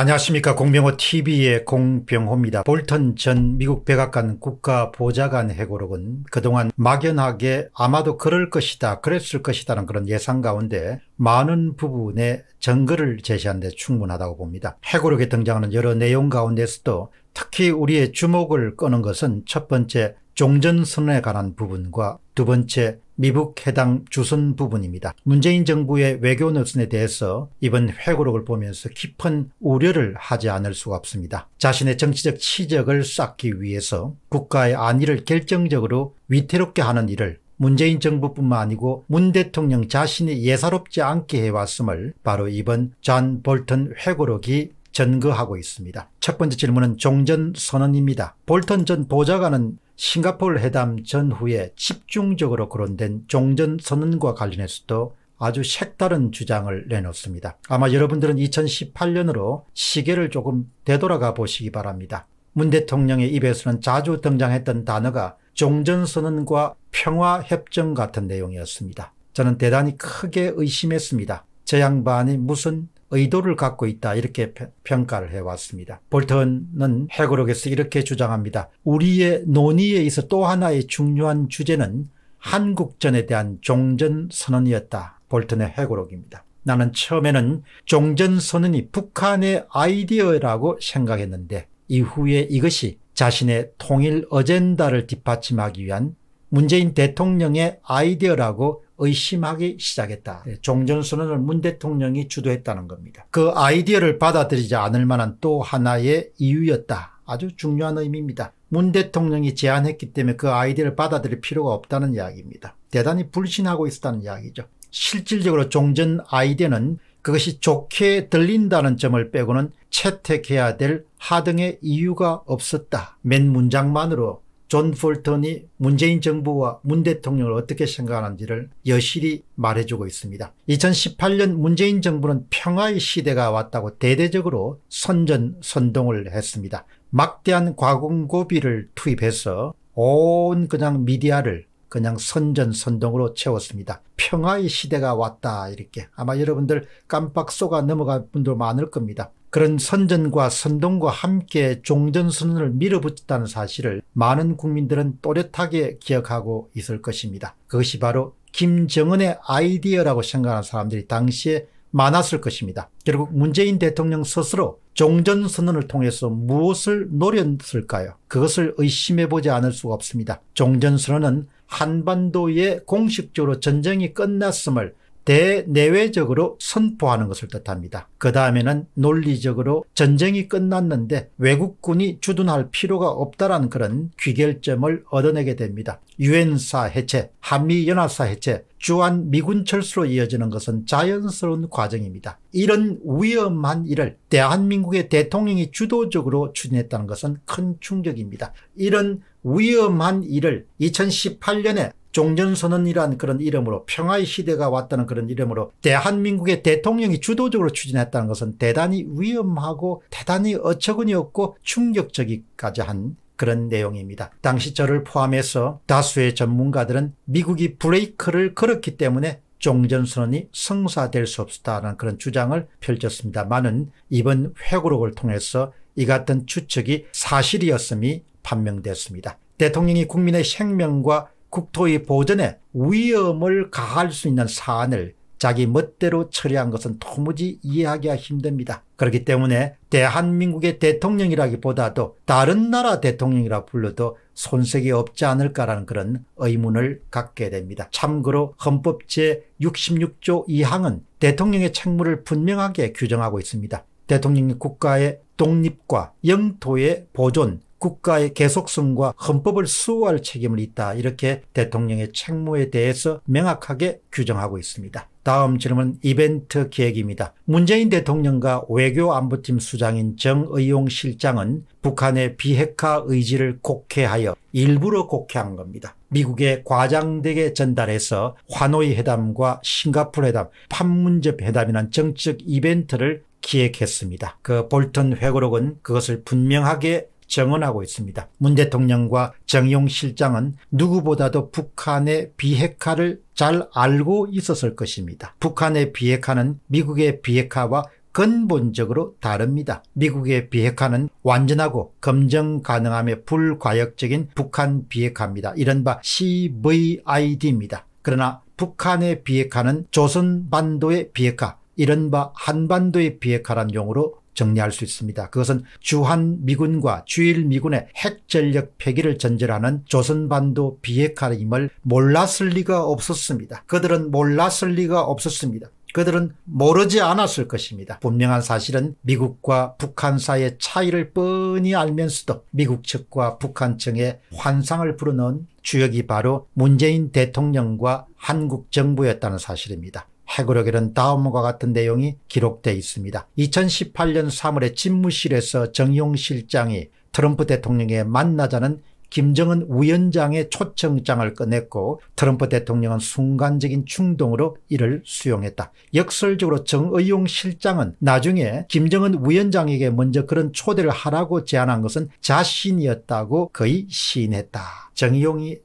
안녕하십니까 공병호TV의 공병호입니다. 볼턴 전 미국 백악관 국가보좌관 해고록은 그동안 막연하게 아마도 그럴 것이다 그랬을 것이다 는 그런 예상 가운데 많은 부분의 증거를 제시한 데 충분하다고 봅니다. 해고록에 등장하는 여러 내용 가운데서도 특히 우리의 주목을 끄는 것은 첫 번째 종전선언에 관한 부분과 두 번째 미북 해당 주선 부분입니다. 문재인 정부의 외교 노선에 대해서 이번 회고록을 보면서 깊은 우려를 하지 않을 수가 없습니다. 자신의 정치적 치적을 쌓기 위해서 국가의 안위를 결정적으로 위태롭게 하는 일을 문재인 정부뿐만 아니고 문 대통령 자신이 예사롭지 않게 해왔음을 바로 이번 잔 볼턴 회고록이 전거하고 있습니다. 첫 번째 질문은 종전 선언입니다. 볼턴 전 보좌관은 싱가포르 회담 전후에 집중적으로 거론된 종전 선언과 관련해서도 아주 색다른 주장을 내놓습니다. 아마 여러분들은 2018년으로 시계를 조금 되돌아가 보시기 바랍니다. 문 대통령의 입에서는 자주 등장했던 단어가 종전선언과 평화협정 같은 내용이었습니다. 저는 대단히 크게 의심했습니다. 저 양반이 무슨 의도를 갖고 있다 이렇게 평가를 해왔습니다. 볼턴은 해고록에서 이렇게 주장합니다. 우리의 논의에 있어 또 하나의 중요한 주제는 한국전에 대한 종전 선언이었다. 볼턴의 해고록입니다. 나는 처음에는 종전 선언이 북한의 아이디어라고 생각했는데 이후에 이것이 자신의 통일 어젠다를 뒷받침하기 위한 문재인 대통령의 아이디어라고 의심하기 시작했다. 예, 종전선언을 문 대통령이 주도했다는 겁니다. 그 아이디어를 받아들이지 않을 만한 또 하나의 이유였다. 아주 중요한 의미입니다. 문 대통령이 제안했기 때문에 그 아이디어를 받아들일 필요가 없다는 이야기입니다. 대단히 불신하고 있었다는 이야기죠. 실질적으로 종전 아이디어는 그것이 좋게 들린다는 점을 빼고는 채택해야 될 하등의 이유가 없었다. 맨 문장만으로 존 폴턴이 문재인 정부와 문 대통령을 어떻게 생각하는지를 여실히 말해주고 있습니다. 2018년 문재인 정부는 평화의 시대가 왔다고 대대적으로 선전 선동을 했습니다. 막대한 과공고비를 투입해서 온 그냥 미디어를 그냥 선전선동으로 채웠습니다. 평화의 시대가 왔다 이렇게 아마 여러분들 깜빡 속가 넘어간 분들 많을 겁니다. 그런 선전과 선동과 함께 종전선언을 밀어붙였다는 사실을 많은 국민들은 또렷하게 기억하고 있을 것입니다. 그것이 바로 김정은의 아이디어라고 생각하는 사람들이 당시에 많았을 것입니다. 결국 문재인 대통령 스스로 종전선언을 통해서 무엇을 노렸을까요? 그것을 의심해보지 않을 수가 없습니다. 종전선언은 한반도에 공식적으로 전쟁이 끝났음을 대내외적으로 선포하는 것을 뜻합니다. 그 다음에는 논리적으로 전쟁이 끝났는데 외국군이 주둔할 필요가 없다라는 그런 귀결점을 얻어내게 됩니다. 유엔사 해체, 한미연합사 해체, 주한 미군 철수로 이어지는 것은 자연스러운 과정입니다. 이런 위험한 일을 대한민국의 대통령이 주도적으로 추진했다는 것은 큰 충격입니다. 이런 위험한 일을 2018년에 종전선언이란 그런 이름으로 평화의 시대가 왔다는 그런 이름으로 대한민국의 대통령이 주도적으로 추진했다는 것은 대단히 위험하고 대단히 어처구니 없고 충격적이까지 한 그런 내용입니다. 당시 저를 포함해서 다수의 전문가들은 미국이 브레이크를 걸었기 때문에 종전선언이 성사될 수 없다는 그런 주장을 펼쳤습니다많은 이번 회고록을 통해서 이 같은 추측이 사실이었음이 판명됐습니다. 대통령이 국민의 생명과 국토의 보전에 위험을 가할 수 있는 사안을 자기 멋대로 처리한 것은 도무지 이해하기가 힘듭니다. 그렇기 때문에 대한민국의 대통령이라기보다도 다른 나라 대통령이라 불러도 손색이 없지 않을까라는 그런 의문을 갖게 됩니다. 참고로 헌법 제66조 2항은 대통령의 책무를 분명하게 규정하고 있습니다. 대통령이 국가의 독립과 영토의 보존, 국가의 계속성과 헌법을 수호할 책임을 있다. 이렇게 대통령의 책무에 대해서 명확하게 규정하고 있습니다. 다음 질문 이벤트 계획입니다 문재인 대통령과 외교안보팀 수장인 정의용 실장은 북한의 비핵화 의지를 곡해하여 일부러 곡해한 겁니다. 미국의 과장되게 전달해서 환호의 회담과 싱가포르 회담, 판문점 회담이란 정치적 이벤트를 기획했습니다. 그 볼턴 회고록은 그것을 분명하게 정언하고 있습니다. 문 대통령과 정용 실장은 누구보다도 북한의 비핵화를 잘 알고 있었을 것입니다. 북한의 비핵화는 미국의 비핵화와 근본적으로 다릅니다. 미국의 비핵화는 완전하고 검증 가능함의 불과역적인 북한 비핵화입니다. 이른바 CVID입니다. 그러나 북한의 비핵화는 조선반도의 비핵화, 이른바 한반도의 비핵화란 용어로 정리할 수 있습니다. 그것은 주한 미군과 주일 미군의 핵 전력 폐기를 전제하는 조선반도 비핵화임을 몰랐을 리가 없었습니다. 그들은 몰랐을 리가 없었습니다. 그들은 모르지 않았을 것입니다. 분명한 사실은 미국과 북한 사이의 차이를 뻔히 알면서도 미국 측과 북한 측의 환상을 불어넣은 주역이 바로 문재인 대통령과 한국 정부였다는 사실입니다. 해고력이는 다음과 같은 내용이 기록되어 있습니다. 2018년 3월에 집무실에서 정용 실장이 트럼프 대통령에 만나자는 김정은 위원장의 초청장을 꺼냈고 트럼프 대통령은 순간적인 충동으로 이를 수용했다. 역설적으로 정의용 실장은 나중에 김정은 위원장에게 먼저 그런 초대를 하라고 제안한 것은 자신이었다고 거의 시인했다. 정의용이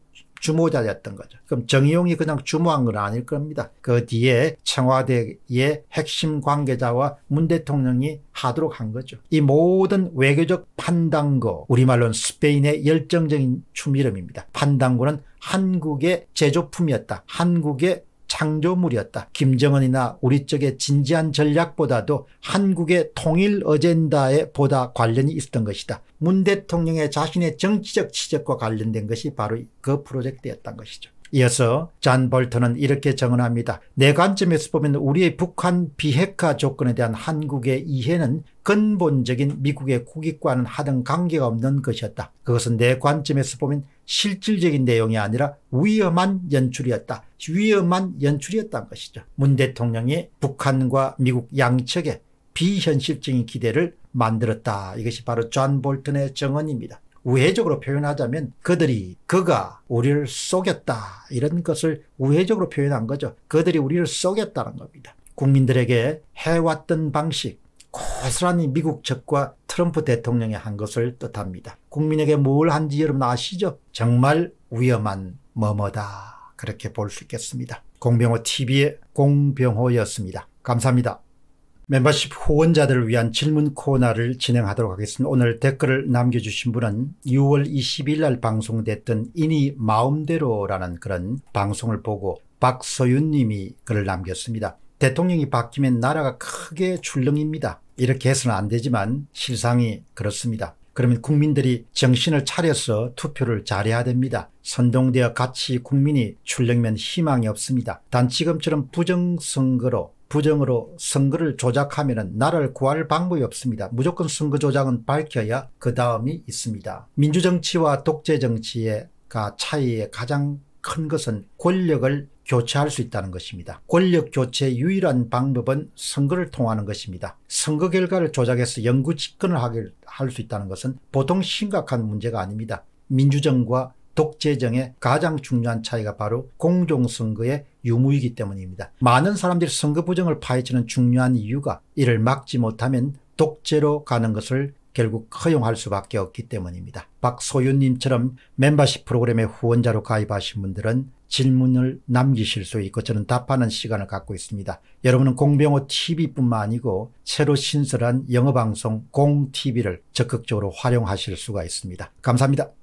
주모자였던 거죠. 그럼 정의용이 그냥 주모한 건 아닐 겁니다. 그 뒤에 청와대의 핵심 관계자와 문 대통령이 하도록 한 거죠. 이 모든 외교적 판단고, 우리말로는 스페인의 열정적인 춤 이름입니다. 판단고는 한국의 제조품이었다. 한국의 창조물이었다. 김정은이나 우리 쪽의 진지한 전략보다도 한국의 통일 어젠다에 보다 관련이 있었던 것이다. 문 대통령의 자신의 정치적 지적과 관련된 것이 바로 그 프로젝트였던 것이죠. 이어서 잔 볼턴은 이렇게 정언합니다. 내 관점에서 보면 우리의 북한 비핵화 조건에 대한 한국의 이해는 근본적인 미국의 국익과는 하등 관계가 없는 것이었다. 그것은 내 관점에서 보면 실질적인 내용이 아니라 위험한 연출이었다. 위험한 연출이었다는 것이죠. 문 대통령이 북한과 미국 양측의 비현실적인 기대를 만들었다. 이것이 바로 존 볼턴의 정언입니다. 우회적으로 표현하자면 그들이 그가 우리를 속였다 이런 것을 우회적으로 표현한 거죠. 그들이 우리를 속였다는 겁니다. 국민들에게 해왔던 방식 고스란히 미국 측과 트럼프 대통령이 한 것을 뜻합니다. 국민에게 뭘 한지 여러분 아시죠? 정말 위험한 뭐뭐다 그렇게 볼 수 있겠습니다. 공병호 TV의 공병호였습니다. 감사합니다. 멤버십 후원자들을 위한 질문 코너를 진행하도록 하겠습니다. 오늘 댓글을 남겨주신 분은 6월 20일 날 방송됐던 이니 마음대로라는 그런 방송을 보고 박소윤 님이 글을 남겼습니다. 대통령이 바뀌면 나라가 크게 출렁입니다. 이렇게 해서는 안 되지만 실상이 그렇습니다. 그러면 국민들이 정신을 차려서 투표를 잘해야 됩니다. 선동되어 같이 국민이 출렁면 희망이 없습니다. 단 지금처럼 부정선거로 부정으로 선거를 조작하면 나를 구할 방법이 없습니다. 무조건 선거 조작은 밝혀야 그 다음이 있습니다. 민주정치와 독재정치의 차이의 가장 큰 것은 권력을 교체할 수 있다는 것입니다. 권력 교체의 유일한 방법은 선거를 통하는 것입니다. 선거 결과를 조작해서 영구 집권을 할 수 있다는 것은 보통 심각한 문제가 아닙니다. 민주정과 독재정의 가장 중요한 차이가 바로 공정선거의 유무이기 때문입니다. 많은 사람들이 선거 부정을 파헤치는 중요한 이유가 이를 막지 못하면 독재로 가는 것을 결국 허용할 수밖에 없기 때문입니다. 박소윤님처럼 멤버십 프로그램의 후원자로 가입하신 분들은 질문을 남기실 수 있고 저는 답하는 시간을 갖고 있습니다. 여러분은 공병호 TV뿐만 아니고 새로 신설한 영어방송 공TV를 적극적으로 활용하실 수가 있습니다. 감사합니다.